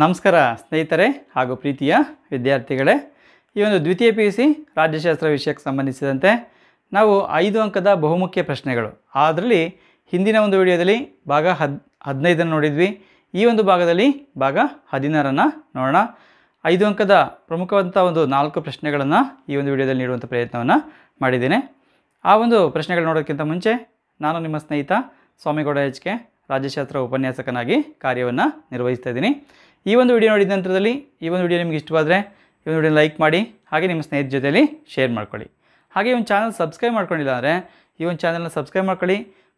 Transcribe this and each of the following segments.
ನಮಸ್ಕಾರ ಸ್ನೇಹಿತರೆ ಹಾಗೂ ಪ್ರೀತಿಯ ವಿದ್ಯಾರ್ಥಿಗಳೇ ಈ ಒಂದು ದ್ವಿತೀಯ ಪಿ ಯು ಸಿ ರಾಜ್ಯಶಾಸ್ತ್ರ ವಿಷಯಕ್ಕೆ ಸಂಬಂಧಿಸಿದಂತೆ ನಾವು ಐದು ಅಂಕದ ಬಹುಮುಖ್ಯ ಪ್ರಶ್ನೆಗಳು ಅದರಲ್ಲಿ ಹಿಂದಿನ ಒಂದು ವಿಡಿಯೋದಲ್ಲಿ ಭಾಗ ಹದ್ ಹದಿನೈದನ್ನು ನೋಡಿದ್ವಿ ಈ ಒಂದು ಭಾಗದಲ್ಲಿ ಭಾಗ ಹದಿನಾರನ್ನು ನೋಡೋಣ ಐದು ಅಂಕದ ಪ್ರಮುಖವಾದಂಥ ಒಂದು ನಾಲ್ಕು ಪ್ರಶ್ನೆಗಳನ್ನು ಈ ಒಂದು ವಿಡಿಯೋದಲ್ಲಿ ನೀಡುವಂಥ ಪ್ರಯತ್ನವನ್ನು ಮಾಡಿದ್ದೇನೆ ಆ ಒಂದು ಪ್ರಶ್ನೆಗಳು ನೋಡೋಕ್ಕಿಂತ ಮುಂಚೆ ನಾನು ನಿಮ್ಮ ಸ್ನೇಹಿತ ಸ್ವಾಮಿಗೌಡ ಎಚ್ ಕೆ ರಾಜ್ಯಶಾಸ್ತ್ರ ಉಪನ್ಯಾಸಕನಾಗಿ ಕಾರ್ಯವನ್ನು ನಿರ್ವಹಿಸ್ತಾ ಇದ್ದೀನಿ ಈ ಒಂದು ವಿಡಿಯೋ ನೋಡಿದ ನಂತರದಲ್ಲಿ ಈ ಒಂದು ವಿಡಿಯೋ ನಿಮಗೆ ಇಷ್ಟವಾದರೆ ಈ ಒಂದು ವಿಡಿಯೋ ಲೈಕ್ ಮಾಡಿ ಹಾಗೆ ನಿಮ್ಮ ಸ್ನೇಹಿತರ ಜೊತೆಯಲ್ಲಿ ಶೇರ್ ಮಾಡ್ಕೊಳ್ಳಿ ಹಾಗೆ ಈ ಒಂದು ಚಾನಲ್ ಸಬ್ಸ್ಕ್ರೈಬ್ ಮಾಡ್ಕೊಂಡಿಲ್ಲ ಅಂದರೆ ಈ ಒಂದು ಚಾನಲ್ನ ಸಬ್ಸ್ಕ್ರೈಬ್ ಮಾಡ್ಕೊಳ್ಳಿ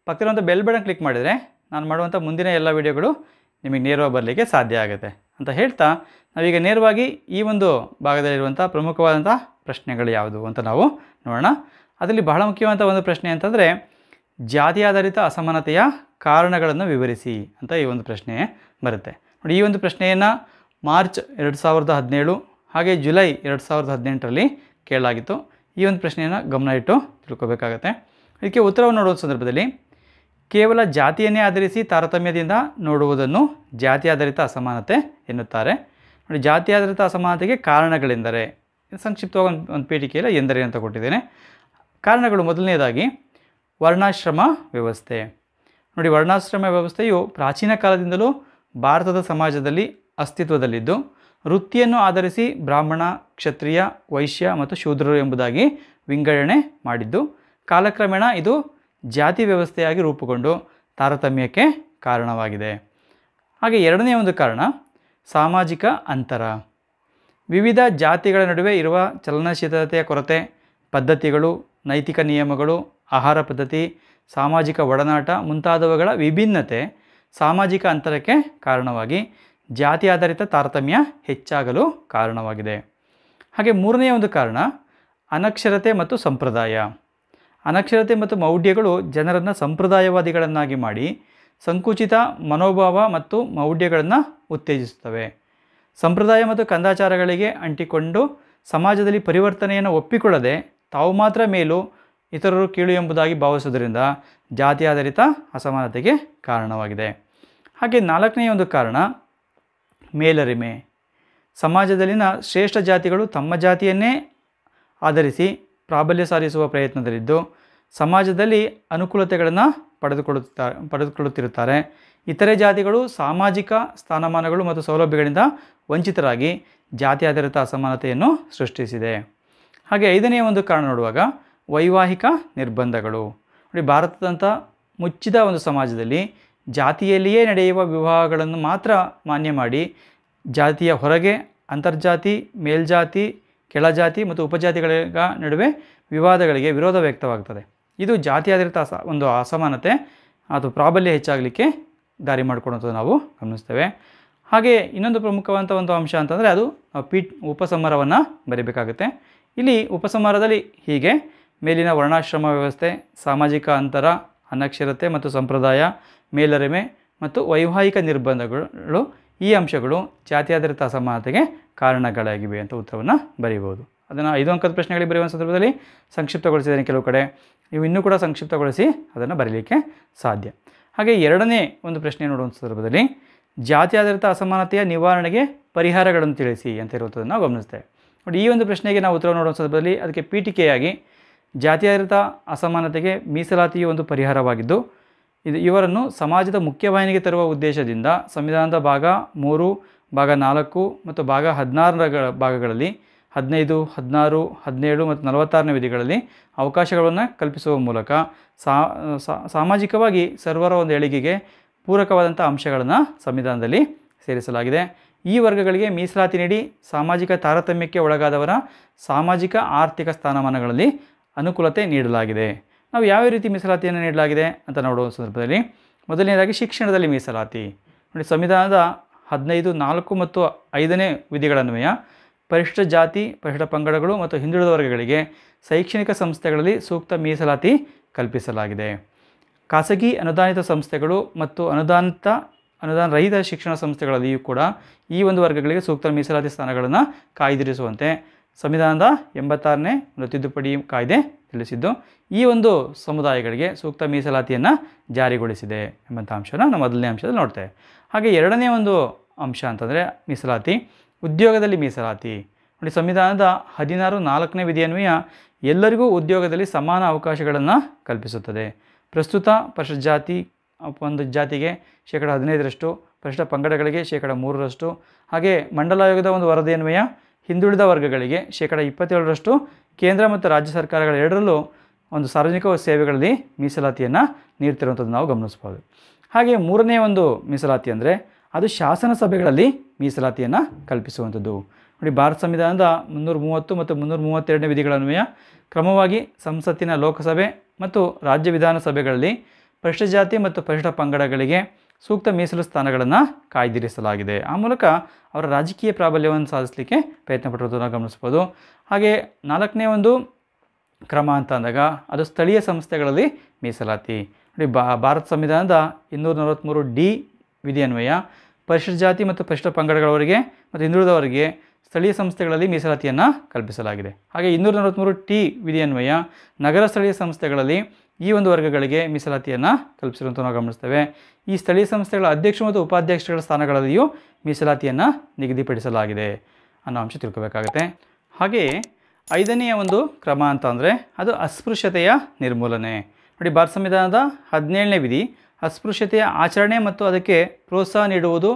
ಪಕ್ಕದಂಥ ಬೆಲ್ ಬಟನ್ ಕ್ಲಿಕ್ ಮಾಡಿದರೆ ನಾನು ಮಾಡುವಂಥ ಮುಂದಿನ ಎಲ್ಲ ವಿಡಿಯೋಗಳು ನಿಮಗೆ ನೇರವಾಗಿ ಬರಲಿಕ್ಕೆ ಸಾಧ್ಯ ಆಗುತ್ತೆ ಅಂತ ಹೇಳ್ತಾ ನಾವೀಗ ನೇರವಾಗಿ ಈ ಒಂದು ಭಾಗದಲ್ಲಿರುವಂಥ ಪ್ರಮುಖವಾದಂಥ ಪ್ರಶ್ನೆಗಳು ಯಾವುದು ಅಂತ ನಾವು ನೋಡೋಣ ಅದರಲ್ಲಿ ಬಹಳ ಮುಖ್ಯವಾದಂಥ ಒಂದು ಪ್ರಶ್ನೆ ಅಂತಂದರೆ ಜಾತಿ ಆಧಾರಿತ ಅಸಮಾನತೆಯ ಕಾರಣಗಳನ್ನು ವಿವರಿಸಿ ಅಂತ ಈ ಒಂದು ಪ್ರಶ್ನೆ ಬರುತ್ತೆ ನೋಡಿ ಈ ಒಂದು ಪ್ರಶ್ನೆಯನ್ನು ಮಾರ್ಚ್ ಎರಡು ಸಾವಿರದ ಹದಿನೇಳು ಹಾಗೆ ಜುಲೈ ಎರಡು ಸಾವಿರದ ಹದಿನೆಂಟರಲ್ಲಿ ಕೇಳಲಾಗಿತ್ತು ಈ ಒಂದು ಪ್ರಶ್ನೆಯನ್ನು ಗಮನ ಇಟ್ಟು ತಿಳ್ಕೊಬೇಕಾಗತ್ತೆ ಇದಕ್ಕೆ ಉತ್ತರವನ್ನು ನೋಡುವ ಸಂದರ್ಭದಲ್ಲಿ ಕೇವಲ ಜಾತಿಯನ್ನೇ ಆಧರಿಸಿ ತಾರತಮ್ಯದಿಂದ ನೋಡುವುದನ್ನು ಜಾತಿ ಆಧಾರಿತ ಅಸಮಾನತೆ ಎನ್ನುತ್ತಾರೆ ನೋಡಿ ಜಾತಿ ಆಧಾರಿತ ಅಸಮಾನತೆಗೆ ಕಾರಣಗಳೆಂದರೆ ಸಂಕ್ಷಿಪ್ತವಾಗಿ ಒಂದು ಒಂದು ಪೀಠಿಕೆಯಲ್ಲಿ ಎಂದರೆ ಅಂತ ಕೊಟ್ಟಿದ್ದೇನೆ ಕಾರಣಗಳು ಮೊದಲನೇದಾಗಿ ವರ್ಣಾಶ್ರಮ ವ್ಯವಸ್ಥೆ ನೋಡಿ ವರ್ಣಾಶ್ರಮ ವ್ಯವಸ್ಥೆಯು ಪ್ರಾಚೀನ ಕಾಲದಿಂದಲೂ ಭಾರತದ ಸಮಾಜದಲ್ಲಿ ಅಸ್ತಿತ್ವದಲ್ಲಿದ್ದು ವೃತ್ತಿಯನ್ನು ಆಧರಿಸಿ ಬ್ರಾಹ್ಮಣ ಕ್ಷತ್ರಿಯ ವೈಶ್ಯ ಮತ್ತು ಶೂದ್ರರು ಎಂಬುದಾಗಿ ವಿಂಗಡಣೆ ಮಾಡಿದ್ದು ಕಾಲಕ್ರಮೇಣ ಇದು ಜಾತಿ ವ್ಯವಸ್ಥೆಯಾಗಿ ರೂಪುಗೊಂಡು ತಾರತಮ್ಯಕ್ಕೆ ಕಾರಣವಾಗಿದೆ ಹಾಗೆ ಎರಡನೇ ಒಂದು ಕಾರಣ ಸಾಮಾಜಿಕ ಅಂತರ ವಿವಿಧ ಜಾತಿಗಳ ನಡುವೆ ಇರುವ ಚಲನಶೀಲತೆಯ ಕೊರತೆ ಪದ್ಧತಿಗಳು ನೈತಿಕ ನಿಯಮಗಳು ಆಹಾರ ಪದ್ಧತಿ ಸಾಮಾಜಿಕ ಒಡನಾಟ ಮುಂತಾದವುಗಳ ವಿಭಿನ್ನತೆ ಸಾಮಾಜಿಕ ಅಂತರಕ್ಕೆ ಕಾರಣವಾಗಿ ಜಾತಿ ಆಧಾರಿತ ತಾರತಮ್ಯ ಹೆಚ್ಚಾಗಲು ಕಾರಣವಾಗಿದೆ ಹಾಗೆ ಮೂರನೆಯ ಒಂದು ಕಾರಣ ಅನಕ್ಷರತೆ ಮತ್ತು ಸಂಪ್ರದಾಯ ಅನಕ್ಷರತೆ ಮತ್ತು ಮೌಢ್ಯಗಳು ಜನರನ್ನು ಸಂಪ್ರದಾಯವಾದಿಗಳನ್ನಾಗಿ ಮಾಡಿ ಸಂಕುಚಿತ ಮನೋಭಾವ ಮತ್ತು ಮೌಢ್ಯಗಳನ್ನು ಉತ್ತೇಜಿಸುತ್ತವೆ ಸಂಪ್ರದಾಯ ಮತ್ತು ಕಂದಾಚಾರಗಳಿಗೆ ಅಂಟಿಕೊಂಡು ಸಮಾಜದಲ್ಲಿ ಪರಿವರ್ತನೆಯನ್ನು ಒಪ್ಪಿಕೊಳ್ಳದೆ ತಾವು ಮಾತ್ರ ಮೇಲೂ ಇತರರು ಕೀಳು ಎಂಬುದಾಗಿ ಭಾವಿಸುವುದರಿಂದ ಜಾತಿ ಆಧಾರಿತ ಅಸಮಾನತೆಗೆ ಕಾರಣವಾಗಿದೆ ಹಾಗೆ ನಾಲ್ಕನೇ ಒಂದು ಕಾರಣ ಮೇಲರಿಮೆ ಸಮಾಜದಲ್ಲಿನ ಶ್ರೇಷ್ಠ ಜಾತಿಗಳು ತಮ್ಮ ಜಾತಿಯನ್ನೇ ಆಧರಿಸಿ ಪ್ರಾಬಲ್ಯ ಸಾಧಿಸುವ ಪ್ರಯತ್ನದಲ್ಲಿದ್ದು ಸಮಾಜದಲ್ಲಿ ಅನುಕೂಲತೆಗಳನ್ನು ಪಡೆದುಕೊಳ್ಳುತ್ತಾ ಪಡೆದುಕೊಳ್ಳುತ್ತಿರುತ್ತಾರೆ ಇತರೆ ಜಾತಿಗಳು ಸಾಮಾಜಿಕ ಸ್ಥಾನಮಾನಗಳು ಮತ್ತು ಸೌಲಭ್ಯಗಳಿಂದ ವಂಚಿತರಾಗಿ ಜಾತಿ ಆಧಾರಿತ ಅಸಮಾನತೆಯನ್ನು ಸೃಷ್ಟಿಸಿದೆ ಹಾಗೆ ಐದನೆಯ ಒಂದು ಕಾರಣ ನೋಡುವಾಗ ವೈವಾಹಿಕ ನಿರ್ಬಂಧಗಳು ನೋಡಿ ಭಾರತದಂಥ ಮುಚ್ಚಿದ ಒಂದು ಸಮಾಜದಲ್ಲಿ ಜಾತಿಯಲ್ಲಿಯೇ ನಡೆಯುವ ವಿವಾಹಗಳನ್ನು ಮಾತ್ರ ಮಾನ್ಯ ಮಾಡಿ ಜಾತಿಯ ಹೊರಗೆ ಅಂತರ್ಜಾತಿ ಮೇಲ್ಜಾತಿ ಕೆಳಜಾತಿ ಮತ್ತು ಉಪಜಾತಿಗಳಿಗ ನಡುವೆ ವಿವಾದಗಳಿಗೆ ವಿರೋಧ ವ್ಯಕ್ತವಾಗ್ತದೆ ಇದು ಜಾತಿ ಆಧಾರಿತ ಅಸ ಒಂದು ಅಸಮಾನತೆ ಅದು ಪ್ರಾಬಲ್ಯ ಹೆಚ್ಚಾಗಲಿಕ್ಕೆ ದಾರಿ ಮಾಡಿಕೊಡುವಂಥದ್ದು ನಾವು ಗಮನಿಸ್ತೇವೆ ಹಾಗೆ ಇನ್ನೊಂದು ಪ್ರಮುಖವಾದಂಥ ಒಂದು ಅಂಶ ಅಂತಂದರೆ ಅದು ಪೀಠ್ ಉಪಸಮರವನ್ನು ಬರೀಬೇಕಾಗುತ್ತೆ ಇಲ್ಲಿ ಉಪಸಮರದಲ್ಲಿ ಹೀಗೆ ಮೇಲಿನ ವರ್ಣಾಶ್ರಮ ವ್ಯವಸ್ಥೆ ಸಾಮಾಜಿಕ ಅಂತರ ಅನಕ್ಷರತೆ ಮತ್ತು ಸಂಪ್ರದಾಯ ಮೇಲರಿಮೆ ಮತ್ತು ವೈವಾಹಿಕ ನಿರ್ಬಂಧಗಳು ಈ ಅಂಶಗಳು ಜಾತ್ಯಾಧಾರಿತ ಅಸಮಾನತೆಗೆ ಕಾರಣಗಳಾಗಿವೆ ಅಂತ ಉತ್ತರವನ್ನು ಬರೀಬೋದು ಅದನ್ನು ಐದು ಅಂಕದ ಪ್ರಶ್ನೆಗಳಿಗೆ ಬರೆಯುವ ಸಂದರ್ಭದಲ್ಲಿ ಸಂಕ್ಷಿಪ್ತಗೊಳಿಸಿದ್ದೇನೆ ಕೆಲವು ಕಡೆ ನೀವು ಇನ್ನೂ ಕೂಡ ಸಂಕ್ಷಿಪ್ತಗೊಳಿಸಿ ಅದನ್ನು ಬರೀಲಿಕ್ಕೆ ಸಾಧ್ಯ ಹಾಗೆ ಎರಡನೇ ಒಂದು ಪ್ರಶ್ನೆ ನೋಡುವಂಥ ಸಂದರ್ಭದಲ್ಲಿ ಜಾತ್ಯಾಧಾರಿತ ಅಸಮಾನತೆಯ ನಿವಾರಣೆಗೆ ಪರಿಹಾರಗಳನ್ನು ತಿಳಿಸಿ ಅಂತ ಇರುವಂಥದ್ದನ್ನು ನಾವು ಗಮನಿಸ್ತೇವೆ ನೋಡಿ ಈ ಒಂದು ಪ್ರಶ್ನೆಗೆ ನಾವು ಉತ್ತರ ನೋಡುವ ಸಂದರ್ಭದಲ್ಲಿ ಅದಕ್ಕೆ ಪೀಠಿಕೆಯಾಗಿ ಜಾತ್ಯಾಧಾರಿತ ಅಸಮಾನತೆಗೆ ಮೀಸಲಾತಿಯು ಒಂದು ಪರಿಹಾರವಾಗಿದ್ದು ಇದು ಇವರನ್ನು ಸಮಾಜದ ಮುಖ್ಯವಾಹಿನಿಗೆ ತರುವ ಉದ್ದೇಶದಿಂದ ಸಂವಿಧಾನದ ಭಾಗ ಮೂರು ಭಾಗ ನಾಲ್ಕು ಮತ್ತು ಭಾಗ ಹದಿನಾರರ ಭಾಗಗಳಲ್ಲಿ ಹದಿನೈದು ಹದಿನಾರು ಹದಿನೇಳು ಮತ್ತು ನಲವತ್ತಾರನೇ ವಿಧಿಗಳಲ್ಲಿ ಅವಕಾಶಗಳನ್ನು ಕಲ್ಪಿಸುವ ಮೂಲಕ ಸಾಮಾಜಿಕವಾಗಿ ಸರ್ವರ ಒಂದು ಏಳಿಗೆಗೆ ಪೂರಕವಾದಂಥ ಅಂಶಗಳನ್ನು ಸಂವಿಧಾನದಲ್ಲಿ ಸೇರಿಸಲಾಗಿದೆ ಈ ವರ್ಗಗಳಿಗೆ ಮೀಸಲಾತಿ ನೀಡಿ ಸಾಮಾಜಿಕ ತಾರತಮ್ಯಕ್ಕೆ ಒಳಗಾದವರ ಸಾಮಾಜಿಕ ಆರ್ಥಿಕ ಸ್ಥಾನಮಾನಗಳಲ್ಲಿ ಅನುಕೂಲತೆ ನೀಡಲಾಗಿದೆ ನಾವು ಯಾವ ರೀತಿ ಮೀಸಲಾತಿಯನ್ನು ನೀಡಲಾಗಿದೆ ಅಂತ ನೋಡುವ ಸಂದರ್ಭದಲ್ಲಿ ಮೊದಲನೇದಾಗಿ ಶಿಕ್ಷಣದಲ್ಲಿ ಮೀಸಲಾತಿ ನೋಡಿ ಸಂವಿಧಾನದ ಹದಿನೈದು ನಾಲ್ಕು ಮತ್ತು ಐದನೇ ವಿಧಿಗಳನ್ವಯ ಪರಿಷ್ಟ ಜಾತಿ ಪರಿಷ್ಟ ಪಂಗಡಗಳು ಮತ್ತು ಹಿಂದುಳಿದ ವರ್ಗಗಳಿಗೆ ಶೈಕ್ಷಣಿಕ ಸಂಸ್ಥೆಗಳಲ್ಲಿ ಸೂಕ್ತ ಮೀಸಲಾತಿ ಕಲ್ಪಿಸಲಾಗಿದೆ ಖಾಸಗಿ ಅನುದಾನಿತ ಸಂಸ್ಥೆಗಳು ಮತ್ತು ಅನುದಾನಿತ ಅನುದಾನ ರಹಿತ ಶಿಕ್ಷಣ ಸಂಸ್ಥೆಗಳಲ್ಲಿಯೂ ಕೂಡ ಈ ಒಂದು ವರ್ಗಗಳಿಗೆ ಸೂಕ್ತ ಮೀಸಲಾತಿ ಸ್ಥಾನಗಳನ್ನು ಕಾಯ್ದಿರಿಸುವಂತೆ ಸಂವಿಧಾನದ ಎಂಬತ್ತಾರನೇ ಒಂದು ತಿದ್ದುಪಡಿ ಕಾಯ್ದೆ ತಿಳಿಸಿದ್ದು ಈ ಒಂದು ಸಮುದಾಯಗಳಿಗೆ ಸೂಕ್ತ ಮೀಸಲಾತಿಯನ್ನು ಜಾರಿಗೊಳಿಸಿದೆ ಎಂಬಂಥ ಅಂಶನ ನಾವು ಮೊದಲನೇ ಅಂಶದಲ್ಲಿ ನೋಡ್ತೇವೆ ಹಾಗೆ ಎರಡನೇ ಒಂದು ಅಂಶ ಅಂತಂದರೆ ಮೀಸಲಾತಿ ಉದ್ಯೋಗದಲ್ಲಿ ಮೀಸಲಾತಿ ನೋಡಿ ಸಂವಿಧಾನದ ಹದಿನಾರು ನಾಲ್ಕನೇ ವಿಧಿಯನ್ವಯ ಎಲ್ಲರಿಗೂ ಉದ್ಯೋಗದಲ್ಲಿ ಸಮಾನ ಅವಕಾಶಗಳನ್ನು ಕಲ್ಪಿಸುತ್ತದೆ ಪ್ರಸ್ತುತ ಪರಿಷ್ಠ ಜಾತಿ ಒಂದು ಜಾತಿಗೆ ಶೇಕಡ ಹದಿನೈದರಷ್ಟು ಪರಿಶಿಷ್ಟ ಪಂಗಡಗಳಿಗೆ ಶೇಕಡ ಮೂರರಷ್ಟು ಹಾಗೆ ಆಯೋಗದ ಒಂದು ವರದಿಯನ್ವಯ ಹಿಂದುಳಿದ ವರ್ಗಗಳಿಗೆ ಶೇಕಡ ಇಪ್ಪತ್ತೇಳರಷ್ಟು ಕೇಂದ್ರ ಮತ್ತು ರಾಜ್ಯ ಸರ್ಕಾರಗಳ ಎರಡರಲ್ಲೂ ಒಂದು ಸಾರ್ವಜನಿಕ ಸೇವೆಗಳಲ್ಲಿ ಮೀಸಲಾತಿಯನ್ನು ನೀಡ್ತಿರುವಂಥದ್ದು ನಾವು ಗಮನಿಸ್ಬೋದು ಹಾಗೆ ಮೂರನೇ ಒಂದು ಮೀಸಲಾತಿ ಅಂದರೆ ಅದು ಶಾಸನ ಸಭೆಗಳಲ್ಲಿ ಮೀಸಲಾತಿಯನ್ನು ಕಲ್ಪಿಸುವಂಥದ್ದು ನೋಡಿ ಭಾರತ ಸಂವಿಧಾನದ ಮುನ್ನೂರ ಮೂವತ್ತು ಮತ್ತು ಮುನ್ನೂರ ಮೂವತ್ತೆರಡನೇ ವಿಧಿಗಳನ್ವಯ ಕ್ರಮವಾಗಿ ಸಂಸತ್ತಿನ ಲೋಕಸಭೆ ಮತ್ತು ರಾಜ್ಯ ವಿಧಾನಸಭೆಗಳಲ್ಲಿ ಪರಿಷ್ಟ ಜಾತಿ ಮತ್ತು ಪರಿಶಿಷ್ಟ ಪಂಗಡಗಳಿಗೆ ಸೂಕ್ತ ಮೀಸಲು ಸ್ಥಾನಗಳನ್ನು ಕಾಯ್ದಿರಿಸಲಾಗಿದೆ ಆ ಮೂಲಕ ಅವರ ರಾಜಕೀಯ ಪ್ರಾಬಲ್ಯವನ್ನು ಸಾಧಿಸಲಿಕ್ಕೆ ಪ್ರಯತ್ನ ಪಟ್ಟಿರೋದನ್ನು ಗಮನಿಸ್ಬೋದು ಹಾಗೆ ನಾಲ್ಕನೇ ಒಂದು ಕ್ರಮ ಅಂತ ಅಂದಾಗ ಅದು ಸ್ಥಳೀಯ ಸಂಸ್ಥೆಗಳಲ್ಲಿ ಮೀಸಲಾತಿ ನೋಡಿ ಭಾರತ ಸಂವಿಧಾನದ ಇನ್ನೂರ ನಲವತ್ತ್ಮೂರು ಡಿ ವಿಧಿಯನ್ವಯ ಪರಿಶಿಷ್ಟ ಜಾತಿ ಮತ್ತು ಪರಿಶಿಷ್ಟ ಪಂಗಡಗಳವರಿಗೆ ಮತ್ತು ಹಿಂದುಳಿದವರಿಗೆ ಸ್ಥಳೀಯ ಸಂಸ್ಥೆಗಳಲ್ಲಿ ಮೀಸಲಾತಿಯನ್ನು ಕಲ್ಪಿಸಲಾಗಿದೆ ಹಾಗೆ ಇನ್ನೂರ ನಲವತ್ತ್ಮೂರು ಟಿ ವಿಧಿಯನ್ವಯ ನಗರ ಸ್ಥಳೀಯ ಸಂಸ್ಥೆಗಳಲ್ಲಿ ಈ ಒಂದು ವರ್ಗಗಳಿಗೆ ಮೀಸಲಾತಿಯನ್ನು ಕಲ್ಪಿಸಿರುವಂಥ ನಾವು ಗಮನಿಸ್ತೇವೆ ಈ ಸ್ಥಳೀಯ ಸಂಸ್ಥೆಗಳ ಅಧ್ಯಕ್ಷರು ಮತ್ತು ಉಪಾಧ್ಯಕ್ಷಗಳ ಸ್ಥಾನಗಳಲ್ಲಿಯೂ ಮೀಸಲಾತಿಯನ್ನು ನಿಗದಿಪಡಿಸಲಾಗಿದೆ ಅನ್ನೋ ಅಂಶ ತಿಳ್ಕೋಬೇಕಾಗತ್ತೆ ಹಾಗೆಯೇ ಐದನೆಯ ಒಂದು ಕ್ರಮ ಅಂತ ಅಂದರೆ ಅದು ಅಸ್ಪೃಶ್ಯತೆಯ ನಿರ್ಮೂಲನೆ ನೋಡಿ ಭಾರತ ಸಂವಿಧಾನದ ಹದಿನೇಳನೇ ವಿಧಿ ಅಸ್ಪೃಶ್ಯತೆಯ ಆಚರಣೆ ಮತ್ತು ಅದಕ್ಕೆ ಪ್ರೋತ್ಸಾಹ ನೀಡುವುದು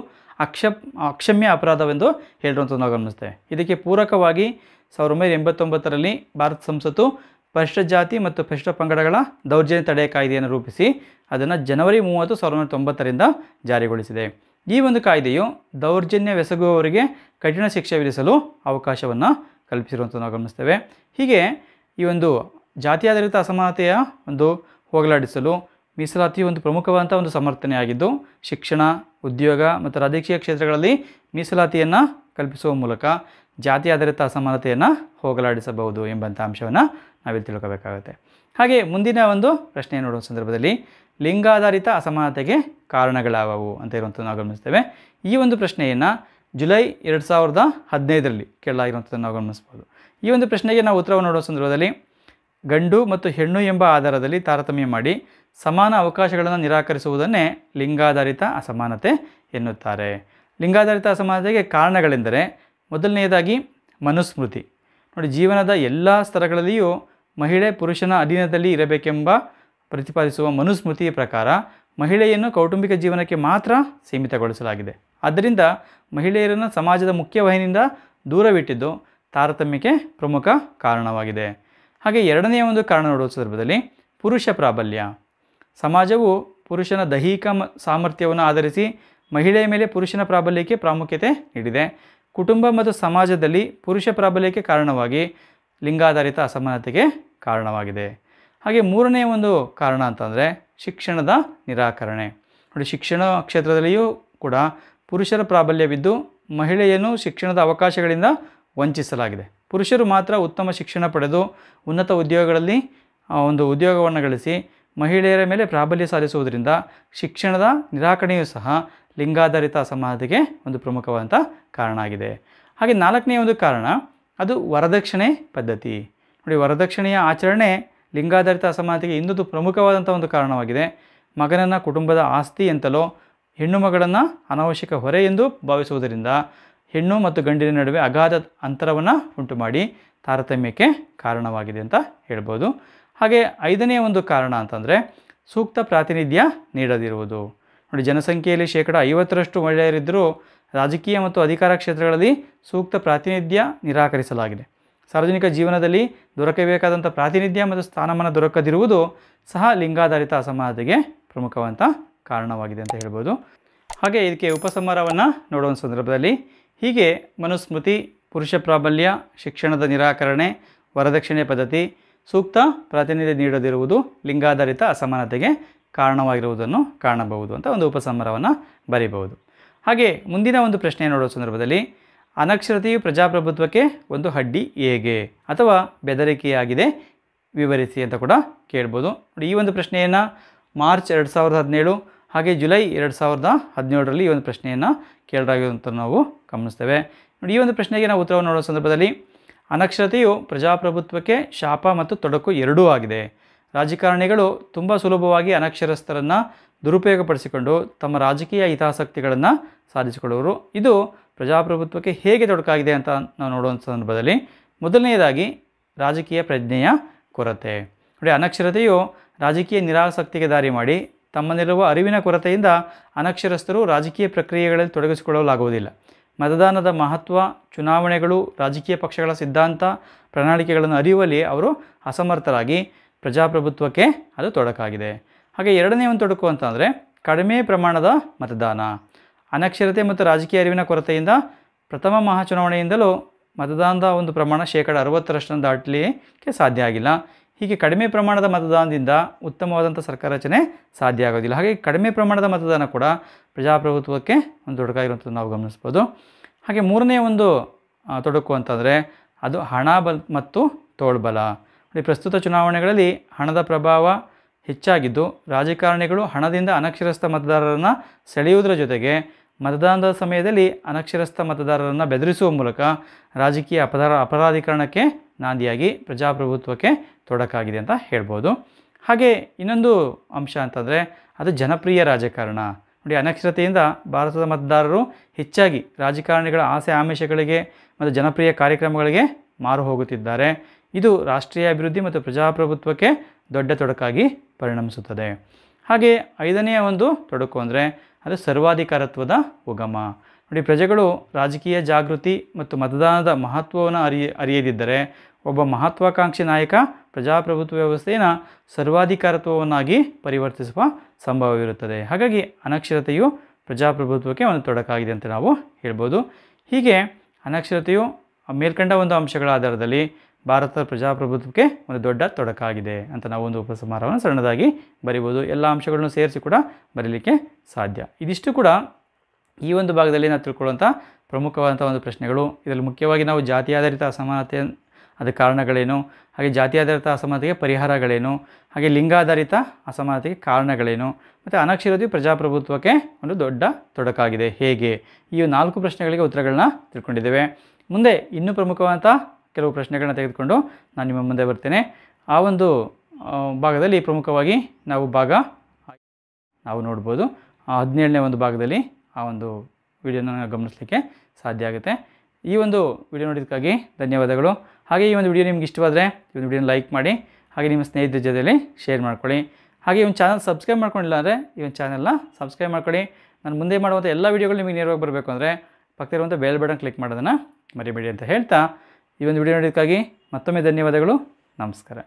ಅಕ್ಷ ಅಕ್ಷಮ್ಯ ಅಪರಾಧವೆಂದು ಹೇಳಿರುವಂಥದ್ದು ನಾವು ಗಮನಿಸ್ತೇವೆ ಇದಕ್ಕೆ ಪೂರಕವಾಗಿ ಸಾವಿರದ ಒಂಬೈನೂರ ಎಂಬತ್ತೊಂಬತ್ತರಲ್ಲಿ ಭಾರತ ಸಂಸತ್ತು ಪರಿಷ್ಟ ಜಾತಿ ಮತ್ತು ಪರಿಷ್ಟ ಪಂಗಡಗಳ ದೌರ್ಜನ್ಯ ತಡೆ ಕಾಯ್ದೆಯನ್ನು ರೂಪಿಸಿ ಅದನ್ನು ಜನವರಿ ಮೂವತ್ತು ಸಾವಿರದ ಒಂಬೈನೂರ ತೊಂಬತ್ತರಿಂದ ಜಾರಿಗೊಳಿಸಿದೆ ಈ ಒಂದು ಕಾಯ್ದೆಯು ದೌರ್ಜನ್ಯವೆಸಗುವವರಿಗೆ ಕಠಿಣ ಶಿಕ್ಷೆ ವಿಧಿಸಲು ಅವಕಾಶವನ್ನು ಕಲ್ಪಿಸಿರುವಂಥ ನಾವು ಗಮನಿಸ್ತೇವೆ ಹೀಗೆ ಈ ಒಂದು ಜಾತಿ ಆಧಾರಿತ ಅಸಮಾನತೆಯ ಒಂದು ಹೋಗಲಾಡಿಸಲು ಮೀಸಲಾತಿ ಒಂದು ಪ್ರಮುಖವಾದಂಥ ಒಂದು ಸಮರ್ಥನೆಯಾಗಿದ್ದು ಶಿಕ್ಷಣ ಉದ್ಯೋಗ ಮತ್ತು ರಾಜಕೀಯ ಕ್ಷೇತ್ರಗಳಲ್ಲಿ ಮೀಸಲಾತಿಯನ್ನು ಕಲ್ಪಿಸುವ ಮೂಲಕ ಜಾತಿ ಆಧಾರಿತ ಅಸಮಾನತೆಯನ್ನು ಹೋಗಲಾಡಿಸಬಹುದು ಎಂಬಂಥ ಅಂಶವನ್ನು ನಾವಿಲ್ಲಿ ತಿಳ್ಕೋಬೇಕಾಗುತ್ತೆ ಹಾಗೆ ಮುಂದಿನ ಒಂದು ಪ್ರಶ್ನೆ ನೋಡುವ ಸಂದರ್ಭದಲ್ಲಿ ಲಿಂಗಾಧಾರಿತ ಅಸಮಾನತೆಗೆ ಕಾರಣಗಳಾವವು ಅಂತ ಇರುವಂಥದ್ದು ನಾವು ಗಮನಿಸ್ತೇವೆ ಈ ಒಂದು ಪ್ರಶ್ನೆಯನ್ನು ಜುಲೈ ಎರಡು ಸಾವಿರದ ಹದಿನೈದರಲ್ಲಿ ಕೇಳಲಾಗಿರುವಂಥದ್ದನ್ನು ನಾವು ಗಮನಿಸ್ಬೋದು ಈ ಒಂದು ಪ್ರಶ್ನೆಗೆ ನಾವು ಉತ್ತರವನ್ನು ನೋಡುವ ಸಂದರ್ಭದಲ್ಲಿ ಗಂಡು ಮತ್ತು ಹೆಣ್ಣು ಎಂಬ ಆಧಾರದಲ್ಲಿ ತಾರತಮ್ಯ ಮಾಡಿ ಸಮಾನ ಅವಕಾಶಗಳನ್ನು ನಿರಾಕರಿಸುವುದನ್ನೇ ಲಿಂಗಾಧಾರಿತ ಅಸಮಾನತೆ ಎನ್ನುತ್ತಾರೆ ಲಿಂಗಾಧಾರಿತ ಅಸಮಾನತೆಗೆ ಕಾರಣಗಳೆಂದರೆ ಮೊದಲನೆಯದಾಗಿ ಮನುಸ್ಮೃತಿ ನೋಡಿ ಜೀವನದ ಎಲ್ಲ ಸ್ತರಗಳಲ್ಲಿಯೂ ಮಹಿಳೆ ಪುರುಷನ ಅಧೀನದಲ್ಲಿ ಇರಬೇಕೆಂಬ ಪ್ರತಿಪಾದಿಸುವ ಮನುಸ್ಮೃತಿಯ ಪ್ರಕಾರ ಮಹಿಳೆಯನ್ನು ಕೌಟುಂಬಿಕ ಜೀವನಕ್ಕೆ ಮಾತ್ರ ಸೀಮಿತಗೊಳಿಸಲಾಗಿದೆ ಆದ್ದರಿಂದ ಮಹಿಳೆಯರನ್ನು ಸಮಾಜದ ಮುಖ್ಯವಾಹಿನಿಯಿಂದ ದೂರವಿಟ್ಟಿದ್ದು ತಾರತಮ್ಯಕ್ಕೆ ಪ್ರಮುಖ ಕಾರಣವಾಗಿದೆ ಹಾಗೆ ಎರಡನೆಯ ಒಂದು ಕಾರಣ ನೋಡುವ ಸಂದರ್ಭದಲ್ಲಿ ಪುರುಷ ಪ್ರಾಬಲ್ಯ ಸಮಾಜವು ಪುರುಷನ ದೈಹಿಕ ಸಾಮರ್ಥ್ಯವನ್ನು ಆಧರಿಸಿ ಮಹಿಳೆಯ ಮೇಲೆ ಪುರುಷನ ಪ್ರಾಬಲ್ಯಕ್ಕೆ ಪ್ರಾಮುಖ್ಯತೆ ನೀಡಿದೆ ಕುಟುಂಬ ಮತ್ತು ಸಮಾಜದಲ್ಲಿ ಪುರುಷ ಪ್ರಾಬಲ್ಯಕ್ಕೆ ಕಾರಣವಾಗಿ ಲಿಂಗಾಧಾರಿತ ಅಸಮಾನತೆಗೆ ಕಾರಣವಾಗಿದೆ ಹಾಗೆ ಮೂರನೇ ಒಂದು ಕಾರಣ ಅಂತಂದರೆ ಶಿಕ್ಷಣದ ನಿರಾಕರಣೆ ನೋಡಿ ಶಿಕ್ಷಣ ಕ್ಷೇತ್ರದಲ್ಲಿಯೂ ಕೂಡ ಪುರುಷರ ಪ್ರಾಬಲ್ಯವಿದ್ದು ಮಹಿಳೆಯನ್ನು ಶಿಕ್ಷಣದ ಅವಕಾಶಗಳಿಂದ ವಂಚಿಸಲಾಗಿದೆ ಪುರುಷರು ಮಾತ್ರ ಉತ್ತಮ ಶಿಕ್ಷಣ ಪಡೆದು ಉನ್ನತ ಉದ್ಯೋಗಗಳಲ್ಲಿ ಒಂದು ಉದ್ಯೋಗವನ್ನು ಗಳಿಸಿ ಮಹಿಳೆಯರ ಮೇಲೆ ಪ್ರಾಬಲ್ಯ ಸಾಧಿಸುವುದರಿಂದ ಶಿಕ್ಷಣದ ನಿರಾಕರಣೆಯೂ ಸಹ ಲಿಂಗಾಧಾರಿತ ಅಸಮಾನತೆಗೆ ಒಂದು ಪ್ರಮುಖವಾದಂಥ ಕಾರಣ ಆಗಿದೆ ಹಾಗೆ ನಾಲ್ಕನೇ ಒಂದು ಕಾರಣ ಅದು ವರದಕ್ಷಿಣೆ ಪದ್ಧತಿ ನೋಡಿ ವರದಕ್ಷಿಣೆಯ ಆಚರಣೆ ಲಿಂಗಾಧಾರಿತ ಅಸಮಾನತೆಗೆ ಇನ್ನೊಂದು ಪ್ರಮುಖವಾದಂಥ ಒಂದು ಕಾರಣವಾಗಿದೆ ಮಗನನ್ನು ಕುಟುಂಬದ ಆಸ್ತಿ ಎಂತಲೋ ಹೆಣ್ಣು ಮಗಳನ್ನು ಅನವಶ್ಯಕ ಹೊರೆ ಎಂದು ಭಾವಿಸುವುದರಿಂದ ಹೆಣ್ಣು ಮತ್ತು ಗಂಡಿನ ನಡುವೆ ಅಗಾಧ ಅಂತರವನ್ನು ಉಂಟು ಮಾಡಿ ತಾರತಮ್ಯಕ್ಕೆ ಕಾರಣವಾಗಿದೆ ಅಂತ ಹೇಳ್ಬೋದು ಹಾಗೆ ಐದನೇ ಒಂದು ಕಾರಣ ಅಂತಂದರೆ ಸೂಕ್ತ ಪ್ರಾತಿನಿಧ್ಯ ನೀಡದಿರುವುದು ನೋಡಿ ಜನಸಂಖ್ಯೆಯಲ್ಲಿ ಶೇಕಡ ಐವತ್ತರಷ್ಟು ಮಹಿಳೆಯರಿದ್ದರೂ ರಾಜಕೀಯ ಮತ್ತು ಅಧಿಕಾರ ಕ್ಷೇತ್ರಗಳಲ್ಲಿ ಸೂಕ್ತ ಪ್ರಾತಿನಿಧ್ಯ ನಿರಾಕರಿಸಲಾಗಿದೆ ಸಾರ್ವಜನಿಕ ಜೀವನದಲ್ಲಿ ದೊರಕಬೇಕಾದಂಥ ಪ್ರಾತಿನಿಧ್ಯ ಮತ್ತು ಸ್ಥಾನಮಾನ ದೊರಕದಿರುವುದು ಸಹ ಲಿಂಗಾಧಾರಿತ ಅಸಮಾನತೆಗೆ ಪ್ರಮುಖವಂತ ಕಾರಣವಾಗಿದೆ ಅಂತ ಹೇಳ್ಬೋದು ಹಾಗೆ ಇದಕ್ಕೆ ಉಪಸಂಹಾರವನ್ನು ನೋಡುವ ಸಂದರ್ಭದಲ್ಲಿ ಹೀಗೆ ಮನುಸ್ಮೃತಿ ಪುರುಷ ಪ್ರಾಬಲ್ಯ ಶಿಕ್ಷಣದ ನಿರಾಕರಣೆ ವರದಕ್ಷಿಣೆ ಪದ್ಧತಿ ಸೂಕ್ತ ಪ್ರಾತಿನಿಧ್ಯ ನೀಡದಿರುವುದು ಲಿಂಗಾಧಾರಿತ ಅಸಮಾನತೆಗೆ ಕಾರಣವಾಗಿರುವುದನ್ನು ಕಾಣಬಹುದು ಅಂತ ಒಂದು ಉಪಸಂಹಾರವನ್ನು ಬರೀಬಹುದು ಹಾಗೆ ಮುಂದಿನ ಒಂದು ಪ್ರಶ್ನೆ ನೋಡುವ ಸಂದರ್ಭದಲ್ಲಿ ಅನಕ್ಷರತೆಯು ಪ್ರಜಾಪ್ರಭುತ್ವಕ್ಕೆ ಒಂದು ಹಡ್ಡಿ ಹೇಗೆ ಅಥವಾ ಬೆದರಿಕೆಯಾಗಿದೆ ವಿವರಿಸಿ ಅಂತ ಕೂಡ ಕೇಳ್ಬೋದು ನೋಡಿ ಈ ಒಂದು ಪ್ರಶ್ನೆಯನ್ನು ಮಾರ್ಚ್ ಎರಡು ಸಾವಿರದ ಹದಿನೇಳು ಹಾಗೆ ಜುಲೈ ಎರಡು ಸಾವಿರದ ಹದಿನೇಳರಲ್ಲಿ ಈ ಒಂದು ಪ್ರಶ್ನೆಯನ್ನು ಕೇಳಲಾಗಿರುವಂತ ನಾವು ಗಮನಿಸ್ತೇವೆ ನೋಡಿ ಈ ಒಂದು ಪ್ರಶ್ನೆಗೆ ನಾವು ಉತ್ತರವನ್ನು ನೋಡೋ ಸಂದರ್ಭದಲ್ಲಿ ಅನಕ್ಷರತೆಯು ಪ್ರಜಾಪ್ರಭುತ್ವಕ್ಕೆ ಶಾಪ ಮತ್ತು ತೊಡಕು ಎರಡೂ ಆಗಿದೆ ರಾಜಕಾರಣಿಗಳು ತುಂಬ ಸುಲಭವಾಗಿ ಅನಕ್ಷರಸ್ಥರನ್ನು ದುರುಪಯೋಗಪಡಿಸಿಕೊಂಡು ತಮ್ಮ ರಾಜಕೀಯ ಹಿತಾಸಕ್ತಿಗಳನ್ನು ಸಾಧಿಸಿಕೊಳ್ಳುವರು ಇದು ಪ್ರಜಾಪ್ರಭುತ್ವಕ್ಕೆ ಹೇಗೆ ತೊಡಕಾಗಿದೆ ಅಂತ ನಾವು ನೋಡುವಂಥ ಸಂದರ್ಭದಲ್ಲಿ ಮೊದಲನೆಯದಾಗಿ ರಾಜಕೀಯ ಪ್ರಜ್ಞೆಯ ಕೊರತೆ ನೋಡಿ ಅನಕ್ಷರತೆಯು ರಾಜಕೀಯ ನಿರಾಸಕ್ತಿಗೆ ದಾರಿ ಮಾಡಿ ತಮ್ಮಲ್ಲಿರುವ ಅರಿವಿನ ಕೊರತೆಯಿಂದ ಅನಕ್ಷರಸ್ಥರು ರಾಜಕೀಯ ಪ್ರಕ್ರಿಯೆಗಳಲ್ಲಿ ತೊಡಗಿಸಿಕೊಳ್ಳಲಾಗುವುದಿಲ್ಲ ಮತದಾನದ ಮಹತ್ವ ಚುನಾವಣೆಗಳು ರಾಜಕೀಯ ಪಕ್ಷಗಳ ಸಿದ್ಧಾಂತ ಪ್ರಣಾಳಿಕೆಗಳನ್ನು ಅರಿಯುವಲ್ಲಿ ಅವರು ಅಸಮರ್ಥರಾಗಿ ಪ್ರಜಾಪ್ರಭುತ್ವಕ್ಕೆ ಅದು ತೊಡಕಾಗಿದೆ ಹಾಗೆ ಎರಡನೇ ಒಂದು ತೊಡಕು ಅಂತಂದರೆ ಕಡಿಮೆ ಪ್ರಮಾಣದ ಮತದಾನ ಅನಕ್ಷರತೆ ಮತ್ತು ರಾಜಕೀಯ ಅರಿವಿನ ಕೊರತೆಯಿಂದ ಪ್ರಥಮ ಮಹಾಚುನಾವಣೆಯಿಂದಲೂ ಮತದಾನದ ಒಂದು ಪ್ರಮಾಣ ಶೇಕಡ ಅರವತ್ತರಷ್ಟನ್ನು ದಾಟಲಿಕ್ಕೆ ಸಾಧ್ಯ ಆಗಿಲ್ಲ ಹೀಗೆ ಕಡಿಮೆ ಪ್ರಮಾಣದ ಮತದಾನದಿಂದ ಉತ್ತಮವಾದಂಥ ಸರ್ಕಾರ ರಚನೆ ಸಾಧ್ಯ ಆಗೋದಿಲ್ಲ ಹಾಗೆ ಕಡಿಮೆ ಪ್ರಮಾಣದ ಮತದಾನ ಕೂಡ ಪ್ರಜಾಪ್ರಭುತ್ವಕ್ಕೆ ಒಂದು ತೊಡಕಾಗಿರುವಂಥದ್ದು ನಾವು ಗಮನಿಸ್ಬೋದು ಹಾಗೆ ಮೂರನೇ ಒಂದು ತೊಡಕು ಅಂತಂದರೆ ಅದು ಹಣ ಬಲ್ ಮತ್ತು ತೋಳ್ಬಲ ಪ್ರಸ್ತುತ ಚುನಾವಣೆಗಳಲ್ಲಿ ಹಣದ ಪ್ರಭಾವ ಹೆಚ್ಚಾಗಿದ್ದು ರಾಜಕಾರಣಿಗಳು ಹಣದಿಂದ ಅನಕ್ಷರಸ್ಥ ಮತದಾರರನ್ನು ಸೆಳೆಯುವುದರ ಜೊತೆಗೆ ಮತದಾನದ ಸಮಯದಲ್ಲಿ ಅನಕ್ಷರಸ್ಥ ಮತದಾರರನ್ನು ಬೆದರಿಸುವ ಮೂಲಕ ರಾಜಕೀಯ ಅಪರಾ ಅಪರಾಧೀಕರಣಕ್ಕೆ ನಾಂದಿಯಾಗಿ ಪ್ರಜಾಪ್ರಭುತ್ವಕ್ಕೆ ತೊಡಕಾಗಿದೆ ಅಂತ ಹೇಳ್ಬೋದು ಹಾಗೆ ಇನ್ನೊಂದು ಅಂಶ ಅಂತಂದರೆ ಅದು ಜನಪ್ರಿಯ ರಾಜಕಾರಣ ನೋಡಿ ಅನಕ್ಷರತೆಯಿಂದ ಭಾರತದ ಮತದಾರರು ಹೆಚ್ಚಾಗಿ ರಾಜಕಾರಣಿಗಳ ಆಸೆ ಆಮಿಷಗಳಿಗೆ ಮತ್ತು ಜನಪ್ರಿಯ ಕಾರ್ಯಕ್ರಮಗಳಿಗೆ ಮಾರು ಹೋಗುತ್ತಿದ್ದಾರೆ ಇದು ರಾಷ್ಟ್ರೀಯ ಅಭಿವೃದ್ಧಿ ಮತ್ತು ಪ್ರಜಾಪ್ರಭುತ್ವಕ್ಕೆ ದೊಡ್ಡ ತೊಡಕಾಗಿ ಪರಿಣಮಿಸುತ್ತದೆ ಹಾಗೆ ಐದನೆಯ ಒಂದು ತೊಡಕು ಅಂದರೆ ಅದು ಸರ್ವಾಧಿಕಾರತ್ವದ ಉಗಮ ನೋಡಿ ಪ್ರಜೆಗಳು ರಾಜಕೀಯ ಜಾಗೃತಿ ಮತ್ತು ಮತದಾನದ ಮಹತ್ವವನ್ನು ಅರಿಯ ಅರಿಯದಿದ್ದರೆ ಒಬ್ಬ ಮಹತ್ವಾಕಾಂಕ್ಷಿ ನಾಯಕ ಪ್ರಜಾಪ್ರಭುತ್ವ ವ್ಯವಸ್ಥೆಯನ್ನು ಸರ್ವಾಧಿಕಾರತ್ವವನ್ನಾಗಿ ಪರಿವರ್ತಿಸುವ ಸಂಭವವಿರುತ್ತದೆ ಹಾಗಾಗಿ ಅನಕ್ಷರತೆಯು ಪ್ರಜಾಪ್ರಭುತ್ವಕ್ಕೆ ಒಂದು ತೊಡಕಾಗಿದೆ ಅಂತ ನಾವು ಹೇಳ್ಬೋದು ಹೀಗೆ ಅನಕ್ಷರತೆಯು ಮೇಲ್ಕಂಡ ಒಂದು ಅಂಶಗಳ ಆಧಾರದಲ್ಲಿ ಭಾರತದ ಪ್ರಜಾಪ್ರಭುತ್ವಕ್ಕೆ ಒಂದು ದೊಡ್ಡ ತೊಡಕಾಗಿದೆ ಅಂತ ನಾವು ಒಂದು ಉಪಸಮಾರವನ್ನು ಸಣ್ಣದಾಗಿ ಬರಿಬೋದು ಎಲ್ಲ ಅಂಶಗಳನ್ನು ಸೇರಿಸಿ ಕೂಡ ಬರೀಲಿಕ್ಕೆ ಸಾಧ್ಯ ಇದಿಷ್ಟು ಕೂಡ ಈ ಒಂದು ಭಾಗದಲ್ಲಿ ನಾವು ತಿಳ್ಕೊಳ್ಳುವಂಥ ಪ್ರಮುಖವಾದಂಥ ಒಂದು ಪ್ರಶ್ನೆಗಳು ಇದರಲ್ಲಿ ಮುಖ್ಯವಾಗಿ ನಾವು ಆಧಾರಿತ ಅಸಮಾನತೆ ಅದರ ಕಾರಣಗಳೇನು ಹಾಗೆ ಆಧಾರಿತ ಅಸಮಾನತೆಗೆ ಪರಿಹಾರಗಳೇನು ಹಾಗೆ ಲಿಂಗಾಧಾರಿತ ಅಸಮಾನತೆಗೆ ಕಾರಣಗಳೇನು ಮತ್ತು ಅನಕ್ಷರತೆ ಪ್ರಜಾಪ್ರಭುತ್ವಕ್ಕೆ ಒಂದು ದೊಡ್ಡ ತೊಡಕಾಗಿದೆ ಹೇಗೆ ಈ ನಾಲ್ಕು ಪ್ರಶ್ನೆಗಳಿಗೆ ಉತ್ತರಗಳನ್ನ ತಿಳ್ಕೊಂಡಿದ್ದೇವೆ ಮುಂದೆ ಇನ್ನೂ ಪ್ರಮುಖವಾದಂಥ ಕೆಲವು ಪ್ರಶ್ನೆಗಳನ್ನ ತೆಗೆದುಕೊಂಡು ನಾನು ನಿಮ್ಮ ಮುಂದೆ ಬರ್ತೇನೆ ಆ ಒಂದು ಭಾಗದಲ್ಲಿ ಪ್ರಮುಖವಾಗಿ ನಾವು ಭಾಗ ನಾವು ನೋಡ್ಬೋದು ಹದಿನೇಳನೇ ಒಂದು ಭಾಗದಲ್ಲಿ ಆ ಒಂದು ವಿಡಿಯೋನ ಗಮನಿಸಲಿಕ್ಕೆ ಸಾಧ್ಯ ಆಗುತ್ತೆ ಈ ಒಂದು ವಿಡಿಯೋ ನೋಡಿದ್ದಕ್ಕಾಗಿ ಧನ್ಯವಾದಗಳು ಹಾಗೆ ಈ ಒಂದು ವಿಡಿಯೋ ನಿಮ್ಗೆ ಇಷ್ಟವಾದರೆ ಈ ಒಂದು ವಿಡಿಯೋನ ಲೈಕ್ ಮಾಡಿ ಹಾಗೆ ನಿಮ್ಮ ಸ್ನೇಹಿತರ ಜೊತೆಯಲ್ಲಿ ಶೇರ್ ಮಾಡ್ಕೊಳ್ಳಿ ಹಾಗೆ ಈ ಒಂದು ಚಾನಲ್ ಸಬ್ಸ್ಕ್ರೈಬ್ ಮಾಡ್ಕೊಂಡಿಲ್ಲ ಅಂದರೆ ಈ ಒಂದು ಚಾನಲ್ನ ಸಬ್ಸ್ಕ್ರೈಬ್ ಮಾಡ್ಕೊಳ್ಳಿ ನಾನು ಮುಂದೆ ಮಾಡುವಂಥ ಎಲ್ಲ ವೀಡಿಯೋಗಳು ನಿಮಗೆ ನೇರವಾಗಿ ಬರಬೇಕು ಅಂದರೆ ಇರುವಂಥ ಬೇಲ್ ಬಟನ್ ಕ್ಲಿಕ್ ಮಾಡೋದನ್ನು ಮರಿಬೇಡಿ ಅಂತ ಹೇಳ್ತಾ ಈ ಒಂದು ವಿಡಿಯೋ ನೋಡೋದಕ್ಕಾಗಿ ಮತ್ತೊಮ್ಮೆ ಧನ್ಯವಾದಗಳು ನಮಸ್ಕಾರ